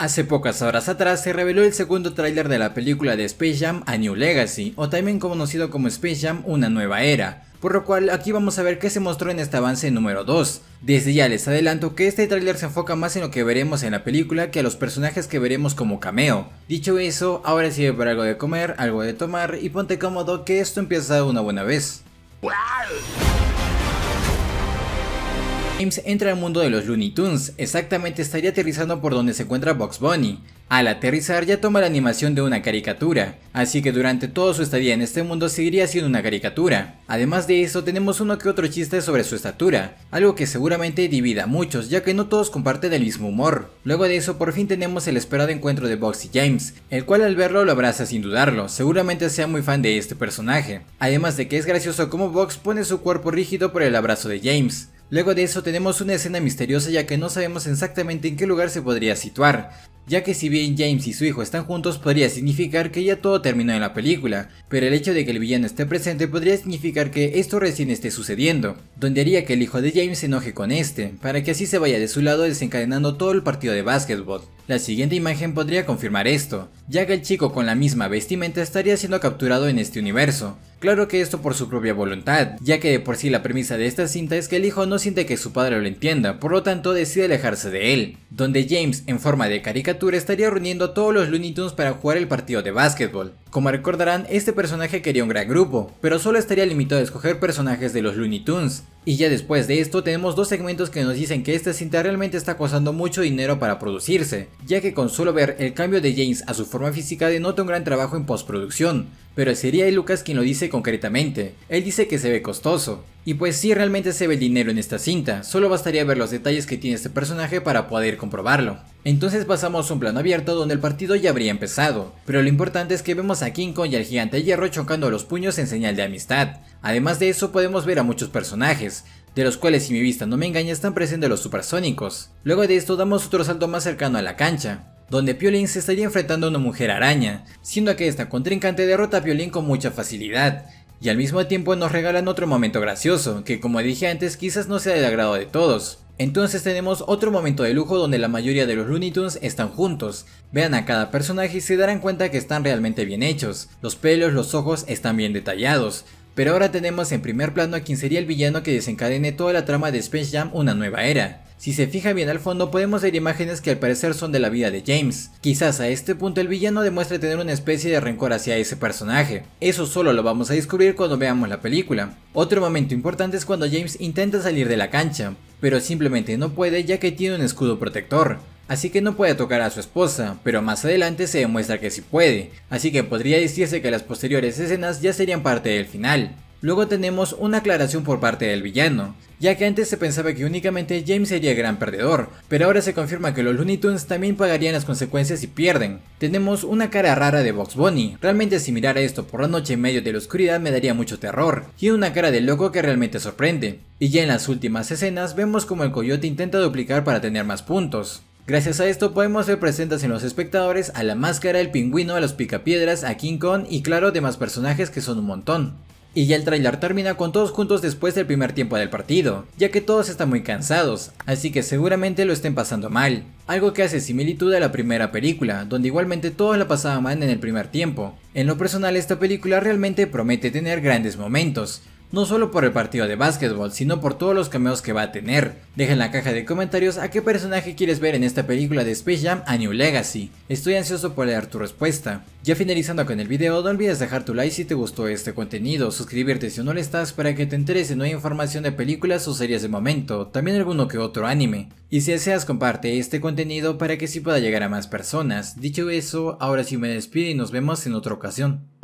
Hace pocas horas atrás se reveló el segundo tráiler de la película de Space Jam A New Legacy, o también conocido como Space Jam Una Nueva Era, por lo cual aquí vamos a ver qué se mostró en este avance número 2. Desde ya les adelanto que este tráiler se enfoca más en lo que veremos en la película que a los personajes que veremos como cameo. Dicho eso, ahora sirve para algo de comer, algo de tomar y ponte cómodo que esto empieza una buena vez. James entra al mundo de los Looney Tunes, exactamente estaría aterrizando por donde se encuentra Box Bunny. Al aterrizar ya toma la animación de una caricatura, así que durante todo su estadía en este mundo seguiría siendo una caricatura. Además de eso tenemos uno que otro chiste sobre su estatura, algo que seguramente divida a muchos ya que no todos comparten el mismo humor. Luego de eso por fin tenemos el esperado encuentro de Box y James, el cual al verlo lo abraza sin dudarlo, seguramente sea muy fan de este personaje. Además de que es gracioso como Box pone su cuerpo rígido por el abrazo de James. Luego de eso tenemos una escena misteriosa ya que no sabemos exactamente en qué lugar se podría situar ya que si bien James y su hijo están juntos podría significar que ya todo terminó en la película, pero el hecho de que el villano esté presente podría significar que esto recién esté sucediendo, donde haría que el hijo de James se enoje con este, para que así se vaya de su lado desencadenando todo el partido de básquetbol. La siguiente imagen podría confirmar esto, ya que el chico con la misma vestimenta estaría siendo capturado en este universo. Claro que esto por su propia voluntad, ya que de por sí la premisa de esta cinta es que el hijo no siente que su padre lo entienda, por lo tanto decide alejarse de él, donde James en forma de caricatura estaría reuniendo a todos los Looney Tunes para jugar el partido de básquetbol. Como recordarán, este personaje quería un gran grupo, pero solo estaría limitado a escoger personajes de los Looney Tunes. Y ya después de esto tenemos dos segmentos que nos dicen que esta cinta realmente está costando mucho dinero para producirse, ya que con solo ver el cambio de James a su forma física denota un gran trabajo en postproducción, pero sería Lucas quien lo dice concretamente, él dice que se ve costoso. Y pues sí realmente se ve el dinero en esta cinta, solo bastaría ver los detalles que tiene este personaje para poder comprobarlo. Entonces pasamos a un plano abierto donde el partido ya habría empezado, pero lo importante es que vemos a King Kong y al gigante hierro chocando los puños en señal de amistad. Además de eso podemos ver a muchos personajes, de los cuales si mi vista no me engaña están presentes los supersónicos. Luego de esto damos otro salto más cercano a la cancha, donde Piolín se estaría enfrentando a una mujer araña, siendo que esta contrincante derrota a Piolín con mucha facilidad, y al mismo tiempo nos regalan otro momento gracioso, que como dije antes quizás no sea del agrado de todos, entonces tenemos otro momento de lujo donde la mayoría de los Looney Tunes están juntos. Vean a cada personaje y se darán cuenta que están realmente bien hechos. Los pelos, los ojos están bien detallados. Pero ahora tenemos en primer plano a quien sería el villano que desencadene toda la trama de Space Jam Una Nueva Era. Si se fija bien al fondo podemos ver imágenes que al parecer son de la vida de James. Quizás a este punto el villano demuestre tener una especie de rencor hacia ese personaje. Eso solo lo vamos a descubrir cuando veamos la película. Otro momento importante es cuando James intenta salir de la cancha, pero simplemente no puede ya que tiene un escudo protector. Así que no puede tocar a su esposa, pero más adelante se demuestra que sí puede, así que podría decirse que las posteriores escenas ya serían parte del final. Luego tenemos una aclaración por parte del villano, ya que antes se pensaba que únicamente James sería gran perdedor, pero ahora se confirma que los Looney Tunes también pagarían las consecuencias si pierden. Tenemos una cara rara de Box Bunny, realmente si mirara esto por la noche en medio de la oscuridad me daría mucho terror, y una cara de loco que realmente sorprende. Y ya en las últimas escenas vemos como el coyote intenta duplicar para tener más puntos. Gracias a esto podemos ver presentes en los espectadores a la máscara, el pingüino, a los picapiedras, a King Kong y claro demás personajes que son un montón. Y ya el trailer termina con todos juntos después del primer tiempo del partido, ya que todos están muy cansados, así que seguramente lo estén pasando mal, algo que hace similitud a la primera película, donde igualmente todos la pasaban mal en el primer tiempo. En lo personal esta película realmente promete tener grandes momentos, no solo por el partido de básquetbol, sino por todos los cameos que va a tener. Deja en la caja de comentarios a qué personaje quieres ver en esta película de Space Jam a New Legacy. Estoy ansioso por leer tu respuesta. Ya finalizando con el video, no olvides dejar tu like si te gustó este contenido, suscribirte si no lo estás para que te enteres de nueva información de películas o series de momento, también alguno que otro anime. Y si deseas comparte este contenido para que sí pueda llegar a más personas. Dicho eso, ahora sí me despido y nos vemos en otra ocasión.